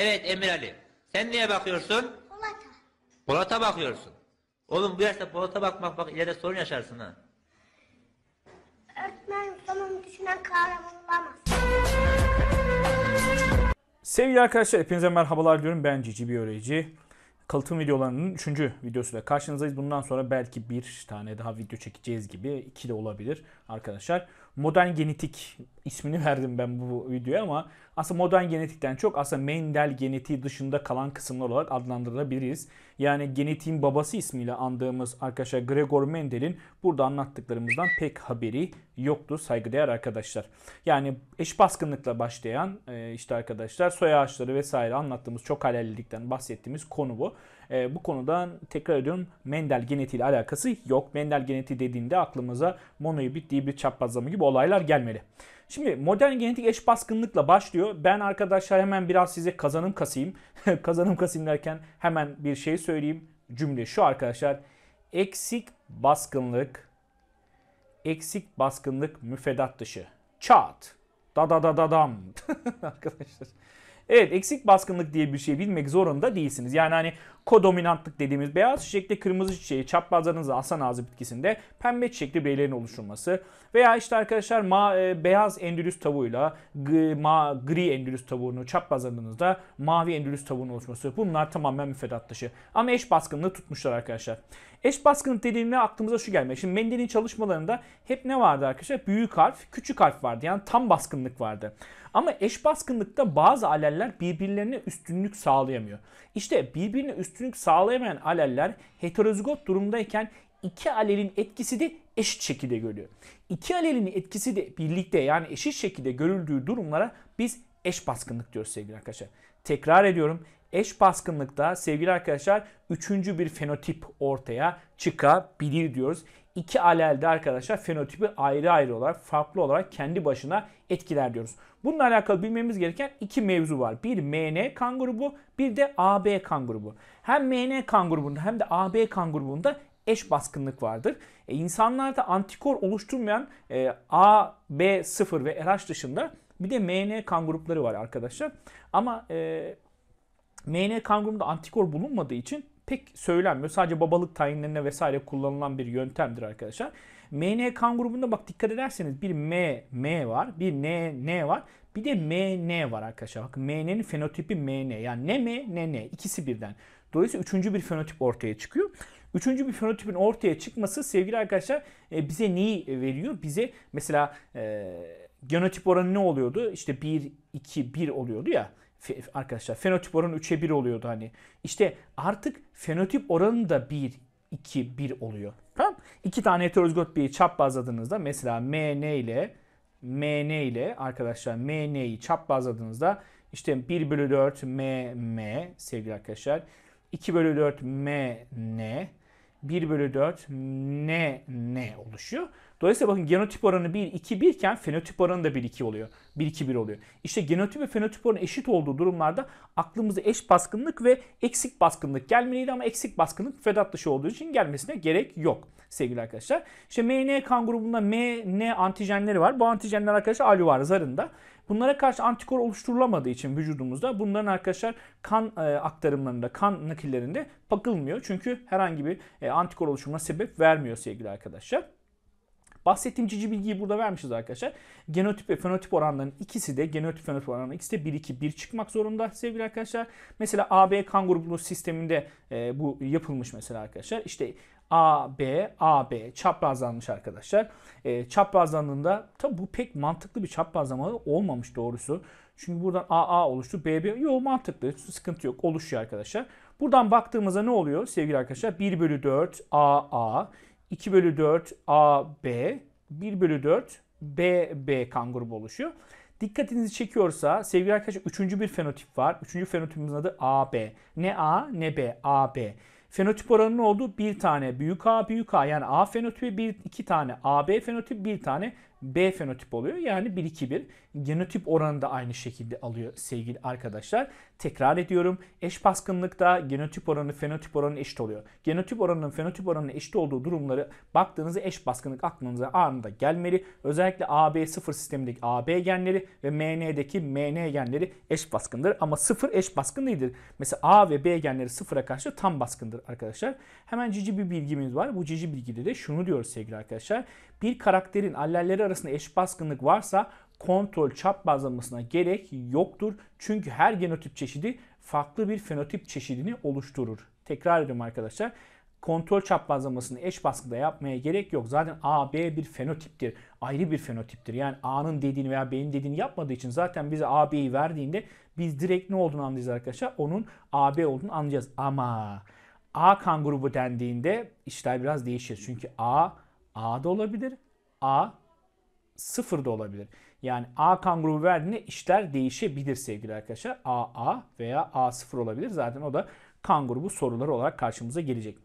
Evet Emir Ali. Sen niye bakıyorsun? Polata. Polata bakıyorsun. Oğlum bu yaşta polata bakmak bak ileride sorun yaşarsın ha. Öğretmen sonunu düşünen kahraman olamaz. Sevgili arkadaşlar hepinize merhabalar diyorum. Ben Cici Biyoloji. Kalıtım videolarının 3. videosuyla karşınızdayız. Bundan sonra belki bir tane daha video çekeceğiz gibi. iki de olabilir arkadaşlar modern genetik ismini verdim ben bu videoya ama aslında modern genetikten çok aslında Mendel genetiği dışında kalan kısımlar olarak adlandırabiliriz. Yani genetiğin babası ismiyle andığımız arkadaşlar Gregor Mendel'in burada anlattıklarımızdan pek haberi yoktu saygıdeğer arkadaşlar. Yani eş baskınlıkla başlayan e, işte arkadaşlar soy ağaçları vesaire anlattığımız çok halellilikten bahsettiğimiz konu bu. E, bu konudan tekrar ediyorum Mendel genetiği ile alakası yok. Mendel genetiği dediğinde aklımıza monohibrit, dihibrit çaprazlama gibi olaylar gelmeli. Şimdi modern genetik eş baskınlıkla başlıyor. Ben arkadaşlar hemen biraz size kazanım kasayım. kazanım kasayım derken hemen bir şey söyleyeyim. Cümle şu arkadaşlar. Eksik baskınlık, eksik baskınlık müfredat dışı. Çat. Da da da da dam. arkadaşlar. Evet eksik baskınlık diye bir şey bilmek zorunda değilsiniz. Yani hani kodominantlık dediğimiz beyaz çiçekte kırmızı çiçeği çaprazlarınızda aslan ağzı bitkisinde pembe çiçekli bireylerin oluşturması veya işte arkadaşlar ma, e, beyaz endülüs tavuğuyla g, ma, gri endülüs tavuğunu çaprazlarınızda mavi endülüs tavuğunun oluşması bunlar tamamen müfredat dışı. Ama eş baskınlığı tutmuşlar arkadaşlar. Eş baskın dediğimde aklımıza şu gelmiyor. Şimdi Mendel'in çalışmalarında hep ne vardı arkadaşlar? Büyük harf, küçük harf vardı. Yani tam baskınlık vardı. Ama eş baskınlıkta bazı aleller birbirlerine üstünlük sağlayamıyor. İşte birbirine üstünlük sağlayamayan aleller heterozigot durumdayken iki alelin etkisi de eşit şekilde görülüyor. İki alelin etkisi de birlikte yani eşit şekilde görüldüğü durumlara biz eş baskınlık diyoruz sevgili arkadaşlar. Tekrar ediyorum eş baskınlıkta sevgili arkadaşlar üçüncü bir fenotip ortaya çıkabilir diyoruz. İki alelde arkadaşlar fenotipi ayrı ayrı olarak farklı olarak kendi başına etkiler diyoruz. Bununla alakalı bilmemiz gereken iki mevzu var. Bir MN kan grubu bir de AB kan grubu. Hem MN kan grubunda hem de AB kan grubunda eş baskınlık vardır. E, insanlarda antikor oluşturmayan e, A, B0 ve RH dışında bir de MN kan grupları var arkadaşlar. Ama e, MN kan grubunda antikor bulunmadığı için pek söylenmiyor. Sadece babalık tayinlerine vesaire kullanılan bir yöntemdir arkadaşlar. MN kan grubunda bak dikkat ederseniz bir M, M var, bir N, N var, bir de MN var arkadaşlar. Bakın MN'nin fenotipi MN. Yani ne M ne N ikisi birden. Dolayısıyla üçüncü bir fenotip ortaya çıkıyor. Üçüncü bir fenotipin ortaya çıkması sevgili arkadaşlar e, bize neyi veriyor? Bize mesela e, genotip oranı ne oluyordu? İşte 1, 2, 1 oluyordu ya arkadaşlar fenotip oranı 3'e 1 oluyordu hani. İşte artık fenotip oranı da 1, 2, 1 oluyor. Tamam İki tane heterozigot bir çap bazladığınızda mesela MN ile MN ile arkadaşlar MN'yi bazladığınızda işte 1 bölü 4 MM sevgili arkadaşlar. 2 bölü 4 MN 1 bölü 4 NN oluşuyor. Dolayısıyla bakın genotip oranı 1-2-1 iken fenotip oranı da 1-2 oluyor. 1-2-1 oluyor. İşte genotip ve fenotip oranı eşit olduğu durumlarda aklımıza eş baskınlık ve eksik baskınlık gelmeliydi ama eksik baskınlık Vedat dışı olduğu için gelmesine gerek yok sevgili arkadaşlar. İşte MN kan grubunda MN antijenleri var. Bu antijenler arkadaşlar alüvar zarında. Bunlara karşı antikor oluşturulamadığı için vücudumuzda bunların arkadaşlar kan e, aktarımlarında, kan nakillerinde bakılmıyor. Çünkü herhangi bir e, antikor oluşumuna sebep vermiyor sevgili arkadaşlar. Bahsettiğim cici bilgiyi burada vermişiz arkadaşlar. Genotip ve fenotip oranlarının ikisi de genotip fenotip oranlarının ikisi de 1-2-1 çıkmak zorunda sevgili arkadaşlar. Mesela AB kan grubunun sisteminde e, bu yapılmış mesela arkadaşlar. İşte AB, AB çaprazlanmış arkadaşlar. E, çaprazlandığında tabi bu pek mantıklı bir çaprazlama olmamış doğrusu. Çünkü buradan AA oluştu, BB yok mantıklı sıkıntı yok oluşuyor arkadaşlar. Buradan baktığımızda ne oluyor sevgili arkadaşlar? 1 bölü 4 AA 2 bölü 4 AB, 1 bölü 4 BB kan grubu oluşuyor. Dikkatinizi çekiyorsa sevgili arkadaşlar üçüncü bir fenotip var. Üçüncü fenotipimizin adı AB. Ne A ne B, AB. Fenotip oranının olduğu bir tane büyük A büyük A yani A fenotipi bir, iki tane AB fenotipi bir tane B fenotip oluyor. Yani 1-2-1. Genotip oranı da aynı şekilde alıyor sevgili arkadaşlar. Tekrar ediyorum. Eş baskınlıkta genotip oranı fenotip oranı eşit oluyor. Genotip oranının fenotip oranına eşit olduğu durumları baktığınızda eş baskınlık aklınıza anında gelmeli. Özellikle AB0 sistemindeki AB genleri ve MN'deki MN genleri eş baskındır. Ama sıfır eş baskın değildir. Mesela A ve B genleri 0'a karşı tam baskındır arkadaşlar. Hemen cici bir bilgimiz var. Bu cici bilgide de şunu diyoruz sevgili arkadaşlar. Bir karakterin allelleri arasında eş baskınlık varsa kontrol çap bazlamasına gerek yoktur. Çünkü her genotip çeşidi farklı bir fenotip çeşidini oluşturur. Tekrar ediyorum arkadaşlar. Kontrol çap bazlamasını eş baskıda yapmaya gerek yok. Zaten A, B bir fenotiptir. Ayrı bir fenotiptir. Yani A'nın dediğini veya B'nin dediğini yapmadığı için zaten bize A, B'yi verdiğinde biz direkt ne olduğunu anlayacağız arkadaşlar. Onun A, B olduğunu anlayacağız. Ama A kan grubu dendiğinde işler biraz değişir. Çünkü A, A da olabilir. A sıfır da olabilir. Yani A kanguru verdiğinde işler değişebilir sevgili arkadaşlar. AA veya A0 olabilir. Zaten o da kan grubu soruları olarak karşımıza gelecek.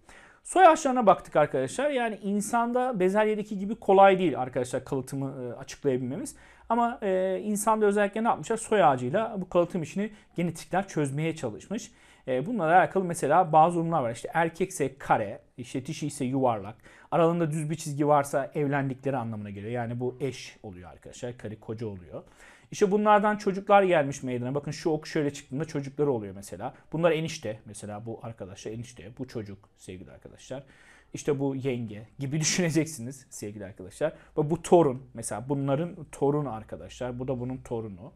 Soy ağaçlarına baktık arkadaşlar. Yani insanda bezelyedeki gibi kolay değil arkadaşlar kalıtımı e, açıklayabilmemiz. Ama e, insanda özellikle ne yapmışlar? Soy ağacıyla bu kalıtım işini genetikler çözmeye çalışmış. E, bununla alakalı mesela bazı durumlar var. İşte erkekse kare, işte dişi ise yuvarlak. Aralarında düz bir çizgi varsa evlendikleri anlamına geliyor. Yani bu eş oluyor arkadaşlar. Karı koca oluyor. İşte bunlardan çocuklar gelmiş meydana. Bakın şu ok şöyle çıktığında çocukları oluyor mesela. Bunlar enişte. Mesela bu arkadaşlar enişte. Bu çocuk sevgili arkadaşlar. İşte bu yenge gibi düşüneceksiniz sevgili arkadaşlar. Bu bu torun mesela bunların torunu arkadaşlar. Bu da bunun torunu.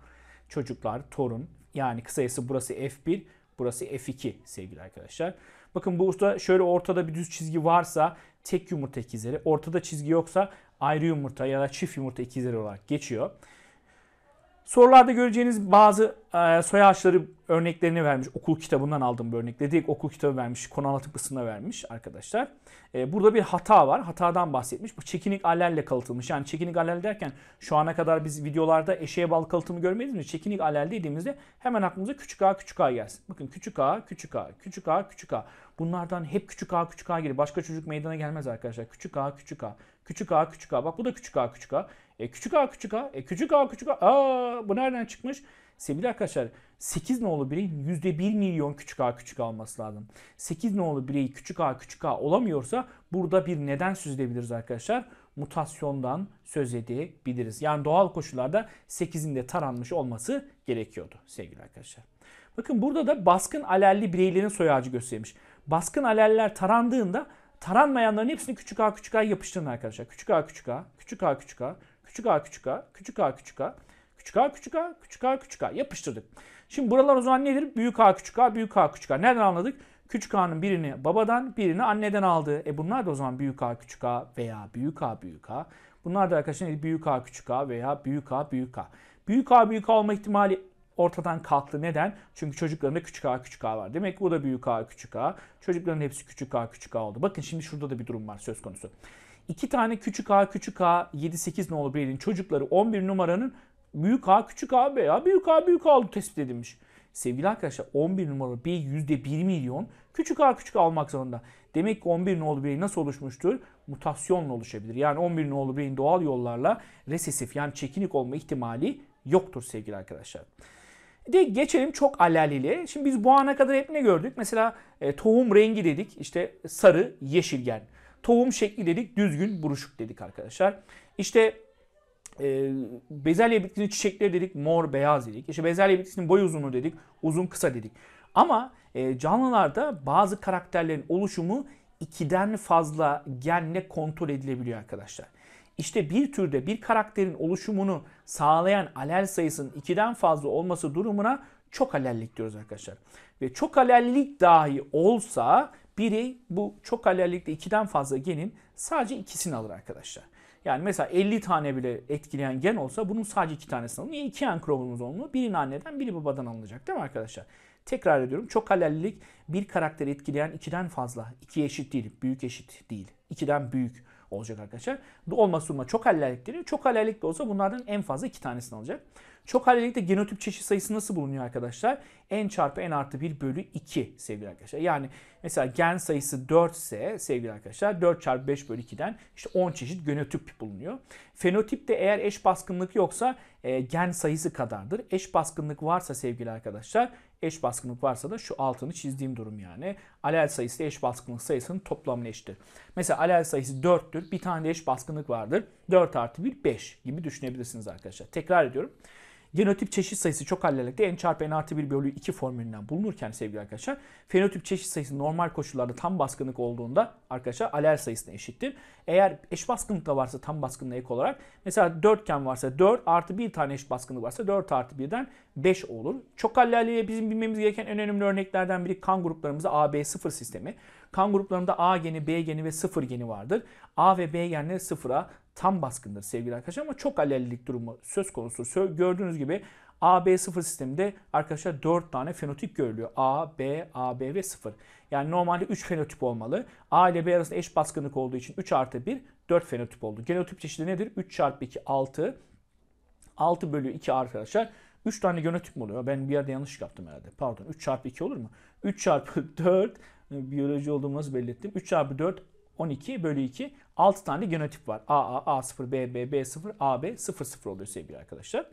Çocuklar torun. Yani kısayası burası F1, burası F2 sevgili arkadaşlar. Bakın bu usta şöyle ortada bir düz çizgi varsa tek yumurta ikizleri, ortada çizgi yoksa ayrı yumurta ya da çift yumurta ikizleri olarak geçiyor. Sorularda göreceğiniz bazı e, soy ağaçları örneklerini vermiş. Okul kitabından aldım bir örnekle değil, okul kitabı vermiş, konu anlatım kısmına vermiş arkadaşlar. E, burada bir hata var. Hatadan bahsetmiş. Bu çekinik alelle kalıtılmış. Yani çekinik alel derken şu ana kadar biz videolarda eşeğe bal kalıtımı görmediniz mi? Çekinik alel dediğimizde hemen aklımıza küçük a küçük a gelsin. Bakın küçük a, küçük a, küçük a, küçük a. Bunlardan hep küçük a küçük a gelir. Başka çocuk meydana gelmez arkadaşlar. Küçük a, küçük a. Küçük a küçük a. Bak bu da küçük a küçük a. E, küçük a küçük a. E, küçük a küçük a. Aa, bu nereden çıkmış? Sevgili arkadaşlar 8 nolu bireyin %1 milyon küçük a küçük a olması lazım. 8 nolu birey küçük a küçük a olamıyorsa burada bir neden süzülebiliriz arkadaşlar. Mutasyondan söz edebiliriz. Yani doğal koşullarda 8'in de taranmış olması gerekiyordu sevgili arkadaşlar. Bakın burada da baskın alelli bireylerin soy ağacı gösterilmiş. Baskın alelliler tarandığında taranmayanların hepsini küçük a küçük a yapıştırın arkadaşlar. Küçük a küçük a, küçük a küçük a, küçük a küçük a, küçük a küçük a, küçük a küçük a, küçük a küçük a yapıştırdık. Şimdi buralar o zaman nedir? Büyük a küçük a, büyük a küçük a. Nereden anladık? Küçük A'nın birini babadan, birini anneden aldı. E bunlar da o zaman büyük A, küçük A veya büyük A, büyük A. Bunlar da arkadaşlar büyük A, küçük A veya büyük A, büyük A. Büyük A, büyük A olma ihtimali ortadan kalktı. Neden? Çünkü çocuklarında küçük a küçük a var. Demek ki bu da büyük a küçük a. Çocukların hepsi küçük a küçük a oldu. Bakın şimdi şurada da bir durum var söz konusu. İki tane küçük a küçük a 7-8 nolu bireyin çocukları 11 numaranın büyük a küçük a be ya büyük a büyük a oldu tespit edilmiş. Sevgili arkadaşlar 11 numaralı bir yüzde 1 milyon küçük a küçük a almak zorunda. Demek ki 11 nolu birey nasıl oluşmuştur? Mutasyonla oluşabilir. Yani 11 nolu bireyin doğal yollarla resesif yani çekinik olma ihtimali yoktur sevgili arkadaşlar. De geçelim çok alaliliğe. Şimdi biz bu ana kadar hep ne gördük? Mesela e, tohum rengi dedik. işte sarı, yeşilgen. Tohum şekli dedik. Düzgün, buruşuk dedik arkadaşlar. İşte e, bezelye bitkisinin çiçekleri dedik. Mor, beyaz dedik. İşte bezelye bitkisinin boy uzunluğu dedik. Uzun, kısa dedik. Ama e, canlılarda bazı karakterlerin oluşumu ikiden fazla genle kontrol edilebiliyor arkadaşlar. İşte bir türde bir karakterin oluşumunu sağlayan alel sayısının 2'den fazla olması durumuna çok alellik diyoruz arkadaşlar. Ve çok alellik dahi olsa birey bu çok alellikle 2'den fazla genin sadece ikisini alır arkadaşlar. Yani mesela 50 tane bile etkileyen gen olsa bunun sadece 2 tanesini alınıyor. 2 yan kromozomlu birinin anneden biri babadan alınacak değil mi arkadaşlar? Tekrar ediyorum çok alellilik bir karakteri etkileyen 2'den fazla. 2 eşit değil, büyük eşit değil. 2'den büyük olacak arkadaşlar. Olmazsa olmaz çok alellikleri. Çok alellik de olsa bunlardan en fazla iki tanesini alacak. Çok hallelikte genotip çeşit sayısı nasıl bulunuyor arkadaşlar? N çarpı N artı 1 bölü 2 sevgili arkadaşlar. Yani mesela gen sayısı 4 ise sevgili arkadaşlar 4 çarpı 5 bölü 2'den işte 10 çeşit genotip bulunuyor. Fenotip de eğer eş baskınlık yoksa e, gen sayısı kadardır. Eş baskınlık varsa sevgili arkadaşlar eş baskınlık varsa da şu altını çizdiğim durum yani. Alel sayısı eş baskınlık sayısının toplamına eşittir. Mesela alel sayısı 4'tür. Bir tane de eş baskınlık vardır. 4 artı 1 5 gibi düşünebilirsiniz arkadaşlar. Tekrar ediyorum. Genotip çeşit sayısı çok hallelikte n çarpı n artı 1 bölü 2 formülünden bulunurken sevgili arkadaşlar fenotip çeşit sayısı normal koşullarda tam baskınlık olduğunda arkadaşlar alel sayısına eşittir. Eğer eş baskınlık da varsa tam baskınlığa ek olarak mesela ken varsa 4 artı 1 tane eş baskınlık varsa 4 artı 1'den 5 olur. Çok halleliğe bizim bilmemiz gereken en önemli örneklerden biri kan gruplarımızda AB0 sistemi. Kan gruplarında A geni, B geni ve 0 geni vardır. A ve B genleri 0'a, tam baskındır sevgili arkadaşlar ama çok alellilik durumu söz konusu. Gördüğünüz gibi AB0 sisteminde arkadaşlar 4 tane fenotip görülüyor. A, B, A B ve 0. Yani normalde 3 fenotip olmalı. A ile B arasında eş baskınlık olduğu için 3 artı 1, 4 fenotip oldu. Genotip çeşidi nedir? 3 çarpı 2, 6. 6 bölü 2 arkadaşlar. 3 tane genotip mi oluyor? Ben bir yerde yanlış yaptım herhalde. Pardon 3 çarpı 2 olur mu? 3 çarpı 4 biyoloji olduğumu nasıl belli ettim? 3 çarpı 4 12 bölü 2 6 tane genotip var. AA, A0, BB, B0, AB, 00 oluyor sevgili arkadaşlar.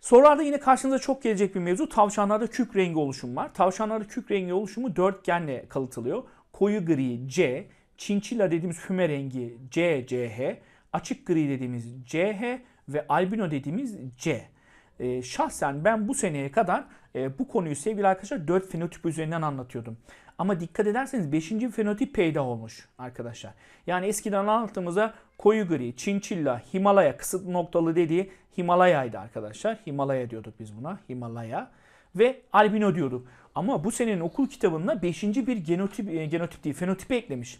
Sorularda yine karşınıza çok gelecek bir mevzu. Tavşanlarda kük rengi oluşum var. Tavşanlarda kük rengi oluşumu dörtgenle kalıtılıyor. Koyu gri C, çinçilla dediğimiz füme rengi C, CH, açık gri dediğimiz CH ve albino dediğimiz C. E, şahsen ben bu seneye kadar e, bu konuyu sevgili arkadaşlar 4 fenotip üzerinden anlatıyordum. Ama dikkat ederseniz 5. fenotip peyda olmuş arkadaşlar. Yani eskiden anlattığımızda koyu gri, çinçilla, Himalaya kısıt noktalı dediği Himalaya'ydı arkadaşlar. Himalaya diyorduk biz buna. Himalaya ve albino diyorduk. Ama bu senenin okul kitabında 5. bir genotip, e, genotip değil fenotip eklemiş.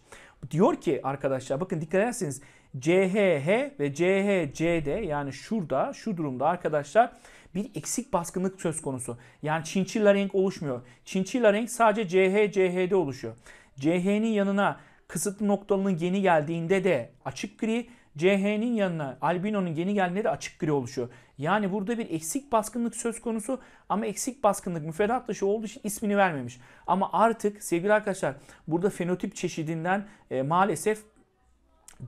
Diyor ki arkadaşlar bakın dikkat ederseniz CHH ve CHCD yani şurada şu durumda arkadaşlar bir eksik baskınlık söz konusu. Yani çinçilla renk oluşmuyor. Çinçilla renk sadece CH, CH'de oluşuyor. CH'nin yanına kısıtlı noktalının geni geldiğinde de açık gri, CH'nin yanına albino'nun geni geldiğinde de açık gri oluşuyor. Yani burada bir eksik baskınlık söz konusu ama eksik baskınlık müfredat dışı olduğu için ismini vermemiş. Ama artık sevgili arkadaşlar burada fenotip çeşidinden e, maalesef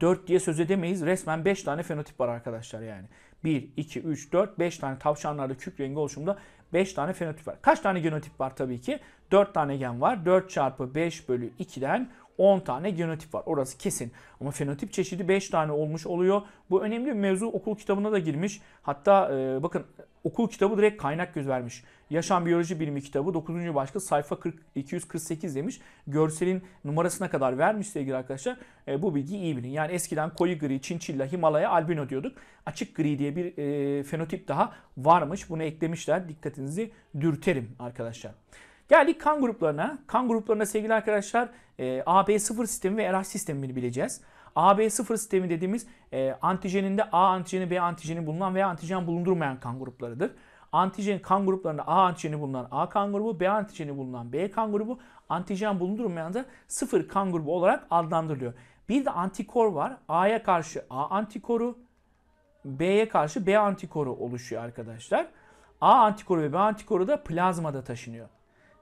4 diye söz edemeyiz. Resmen 5 tane fenotip var arkadaşlar yani. 1, 2, 3, 4, 5 tane tavşanlarda kük rengi oluşumunda 5 tane fenotip var. Kaç tane genotip var tabii ki? 4 tane gen var. 4 çarpı 5 bölü 2'den 10 tane genotip var. Orası kesin. Ama fenotip çeşidi 5 tane olmuş oluyor. Bu önemli bir mevzu okul kitabına da girmiş. Hatta e, bakın okul kitabı direkt kaynak göz vermiş. Yaşam Biyoloji Bilimi kitabı 9. başka sayfa 40, 248 demiş. Görselin numarasına kadar vermiş sevgili arkadaşlar. E, bu bilgi iyi bilin. Yani eskiden koyu gri, çinçilla, Himalaya, albino diyorduk. Açık gri diye bir e, fenotip daha varmış. Bunu eklemişler. Dikkatinizi dürterim arkadaşlar. Geldik kan gruplarına. Kan gruplarına sevgili arkadaşlar e, AB0 sistemi ve RH sistemini bileceğiz. AB0 sistemi dediğimiz e, antijeninde A antijeni, B antijeni bulunan veya antijen bulundurmayan kan gruplarıdır. Antijen kan gruplarında A antijeni bulunan A kan grubu, B antijeni bulunan B kan grubu, antijen bulundurmayan da sıfır kan grubu olarak adlandırılıyor. Bir de antikor var. A'ya karşı A antikoru, B'ye karşı B antikoru oluşuyor arkadaşlar. A antikoru ve B antikoru da plazmada taşınıyor.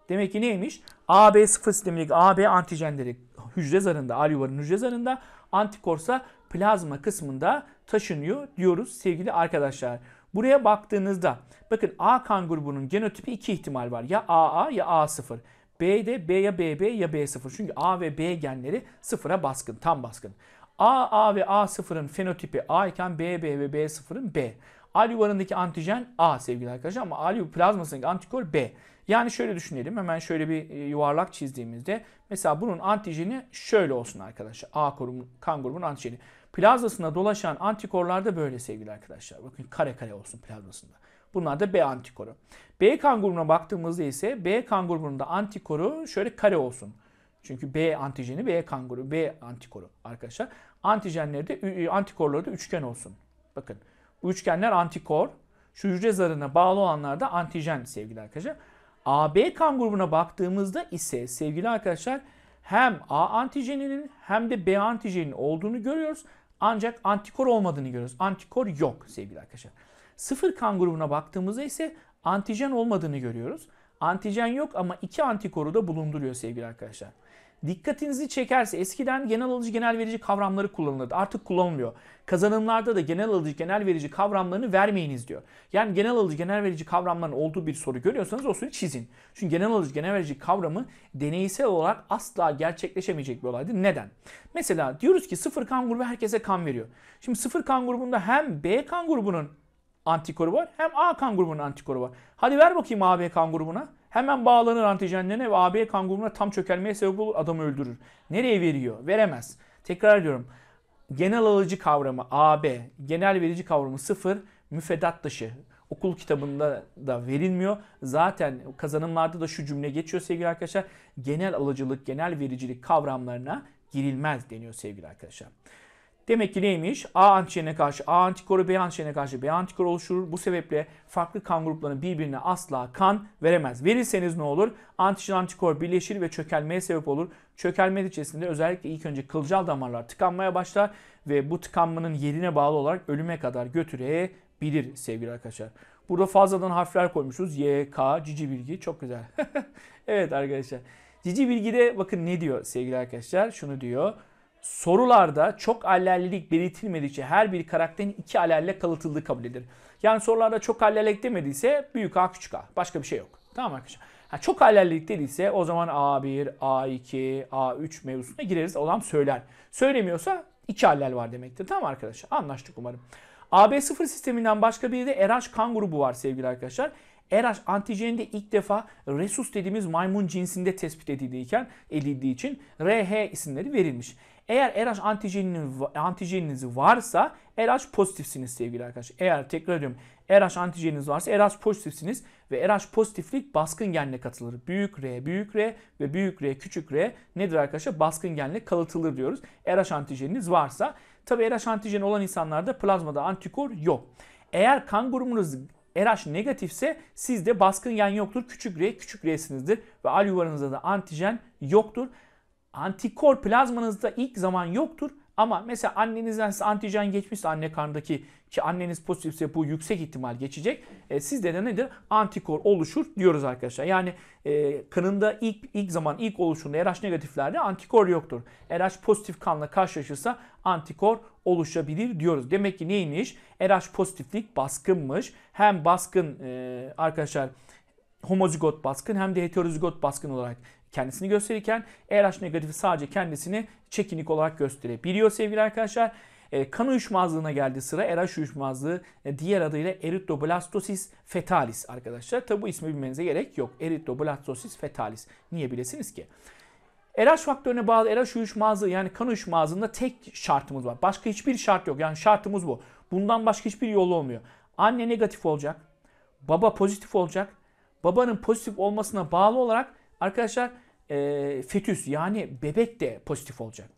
Demek ki neymiş? AB0 sistemindeki AB antijenleri hücre zarında, A hücre zarında, antikorsa plazma kısmında taşınıyor diyoruz sevgili arkadaşlar. Buraya baktığınızda bakın A kan grubunun genotipi iki ihtimal var. Ya AA ya A0. B'de B ya BB ya B0. Çünkü A ve B genleri sıfıra baskın, tam baskın. AA ve A0'ın fenotipi A iken BB ve B0'ın B. Al yuvarındaki antijen A sevgili arkadaşlar ama al plazmasındaki antikor B. Yani şöyle düşünelim hemen şöyle bir e, yuvarlak çizdiğimizde mesela bunun antijeni şöyle olsun arkadaşlar. A grubun, kan grubunun antijeni. plazmasında dolaşan antikorlar da böyle sevgili arkadaşlar. Bakın kare kare olsun plazmasında. Bunlar da B antikoru. B kan grubuna baktığımızda ise B kan grubunda antikoru şöyle kare olsun. Çünkü B antijeni B kan grubu B antikoru arkadaşlar. Antijenleri de antikorları da üçgen olsun. Bakın üçgenler antikor. Şu hücre zarına bağlı olanlar da antijen sevgili arkadaşlar. AB kan grubuna baktığımızda ise sevgili arkadaşlar hem A antijeninin hem de B antijeninin olduğunu görüyoruz. Ancak antikor olmadığını görüyoruz. Antikor yok sevgili arkadaşlar. Sıfır kan grubuna baktığımızda ise antijen olmadığını görüyoruz. Antijen yok ama iki antikoru da bulunduruyor sevgili arkadaşlar dikkatinizi çekerse eskiden genel alıcı genel verici kavramları kullanılırdı. Artık kullanılmıyor. Kazanımlarda da genel alıcı genel verici kavramlarını vermeyiniz diyor. Yani genel alıcı genel verici kavramların olduğu bir soru görüyorsanız o soruyu çizin. Çünkü genel alıcı genel verici kavramı deneysel olarak asla gerçekleşemeyecek bir olaydı. Neden? Mesela diyoruz ki sıfır kan grubu herkese kan veriyor. Şimdi sıfır kan grubunda hem B kan grubunun antikoru var hem A kan grubunun antikoru var. Hadi ver bakayım AB kan grubuna. Hemen bağlanır antijenlerine ve AB kan grubuna tam çökelmeye sebep olur adamı öldürür. Nereye veriyor? Veremez. Tekrar ediyorum. Genel alıcı kavramı AB, genel verici kavramı sıfır, müfedat dışı. Okul kitabında da verilmiyor. Zaten kazanımlarda da şu cümle geçiyor sevgili arkadaşlar. Genel alıcılık, genel vericilik kavramlarına girilmez deniyor sevgili arkadaşlar. Demek ki neymiş? A antijenine karşı A antikoru, B antijenine karşı B antikoru oluşur. Bu sebeple farklı kan gruplarının birbirine asla kan veremez. Verirseniz ne olur? Antijen antikor birleşir ve çökelmeye sebep olur. Çökelme içerisinde özellikle ilk önce kılcal damarlar tıkanmaya başlar ve bu tıkanmanın yerine bağlı olarak ölüme kadar götürebilir sevgili arkadaşlar. Burada fazladan harfler koymuşuz. Y, K, cici bilgi çok güzel. evet arkadaşlar. Cici bilgide bakın ne diyor sevgili arkadaşlar? Şunu diyor sorularda çok alellilik belirtilmedikçe her bir karakterin iki alelle kalıtıldığı kabul edilir. Yani sorularda çok alellik demediyse büyük A küçük A. Başka bir şey yok. Tamam arkadaşlar. Ha, çok alellik dediyse o zaman A1, A2, A3 mevzusuna gireriz. Adam söyler. Söylemiyorsa iki alel var demektir. Tamam arkadaşlar. Anlaştık umarım. AB0 sisteminden başka bir de RH kan grubu var sevgili arkadaşlar. RH antijeninde ilk defa resus dediğimiz maymun cinsinde tespit edildiğiken edildiği için RH isimleri verilmiş. Eğer RH antijeniniz varsa RH pozitifsiniz sevgili arkadaşlar. Eğer tekrar ediyorum RH antijeniniz varsa RH pozitifsiniz ve RH pozitiflik baskın genle katılır. Büyük R, büyük R ve büyük R, küçük R nedir arkadaşlar? Baskın genle kalıtılır diyoruz. RH antijeniniz varsa. Tabi RH antijeni olan insanlarda plazmada antikor yok. Eğer kan grubunuz RH negatifse sizde baskın gen yoktur. Küçük R, küçük R'sinizdir ve al yuvarınızda da antijen yoktur. Antikor plazmanızda ilk zaman yoktur ama mesela annenizden size antijen geçmişse anne karnındaki ki anneniz pozitifse bu yüksek ihtimal geçecek. E, sizde de nedir? Antikor oluşur diyoruz arkadaşlar. Yani e, kanında ilk ilk zaman ilk oluşunda RH negatiflerde antikor yoktur. RH pozitif kanla karşılaşırsa antikor oluşabilir diyoruz. Demek ki neymiş? RH pozitiflik baskınmış. Hem baskın e, arkadaşlar homozigot baskın hem de heterozigot baskın olarak kendisini gösterirken RH negatifi sadece kendisini çekinik olarak gösterebiliyor sevgili arkadaşlar. E, kan uyuşmazlığına geldi sıra. RH e, uyuşmazlığı e, diğer adıyla eritroblastosis fetalis arkadaşlar. Tabi bu ismi bilmenize gerek yok. Eritroblastosis fetalis. Niye bilesiniz ki? RH e, faktörüne bağlı RH e, uyuşmazlığı yani kan uyuşmazlığında tek şartımız var. Başka hiçbir şart yok. Yani şartımız bu. Bundan başka hiçbir yolu olmuyor. Anne negatif olacak. Baba pozitif olacak. Babanın pozitif olmasına bağlı olarak arkadaşlar e, fetüs yani bebek de pozitif olacak.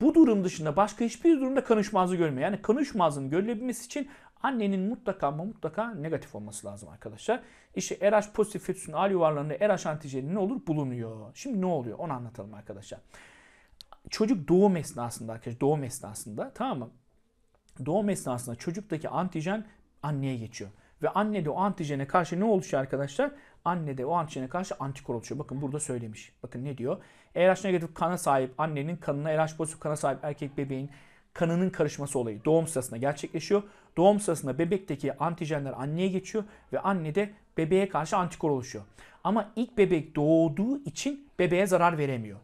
Bu durum dışında başka hiçbir durumda kan üşmazı görülmüyor. Yani kan üşmazının görülebilmesi için annenin mutlaka ama mutlaka negatif olması lazım arkadaşlar. İşte RH pozitif fetüsün al yuvarlarında RH antijeni ne olur? Bulunuyor. Şimdi ne oluyor? Onu anlatalım arkadaşlar. Çocuk doğum esnasında arkadaşlar doğum esnasında tamam mı? Doğum esnasında çocuktaki antijen anneye geçiyor. Ve annede o antijene karşı ne oluşuyor arkadaşlar? Annede o antijene karşı antikor oluşuyor. Bakın burada söylemiş. Bakın ne diyor? RH negatif kana sahip annenin kanına RH pozitif kana sahip erkek bebeğin kanının karışması olayı doğum sırasında gerçekleşiyor. Doğum sırasında bebekteki antijenler anneye geçiyor ve anne de bebeğe karşı antikor oluşuyor. Ama ilk bebek doğduğu için bebeğe zarar veremiyor.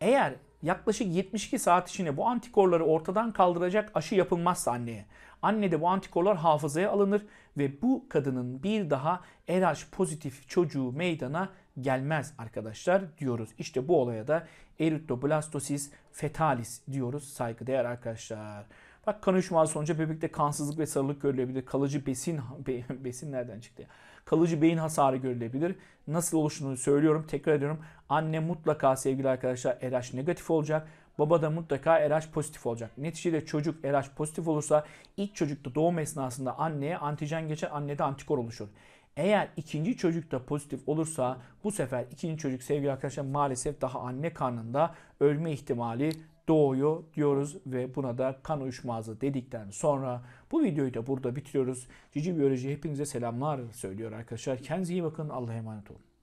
Eğer yaklaşık 72 saat içinde bu antikorları ortadan kaldıracak aşı yapılmazsa anneye, annede bu antikorlar hafızaya alınır ve bu kadının bir daha RH pozitif çocuğu meydana gelmez arkadaşlar diyoruz. İşte bu olaya da eritroblastosis fetalis diyoruz saygıdeğer arkadaşlar. Bak kan uyuşması sonucu bebekte kansızlık ve sarılık görülebilir. Kalıcı besin be, besin nereden çıktı ya? Kalıcı beyin hasarı görülebilir. Nasıl oluştuğunu söylüyorum. Tekrar ediyorum. Anne mutlaka sevgili arkadaşlar RH negatif olacak. Baba da mutlaka RH pozitif olacak. Neticede çocuk RH pozitif olursa ilk çocukta doğum esnasında anneye antijen geçer, annede antikor oluşur. Eğer ikinci çocuk da pozitif olursa bu sefer ikinci çocuk sevgili arkadaşlar maalesef daha anne karnında ölme ihtimali doğuyu diyoruz ve buna da kan uyuşmazlığı dedikten sonra bu videoyu da burada bitiriyoruz. Cici Biyoloji hepinize selamlar söylüyor arkadaşlar. Kendinize iyi bakın. Allah'a emanet olun.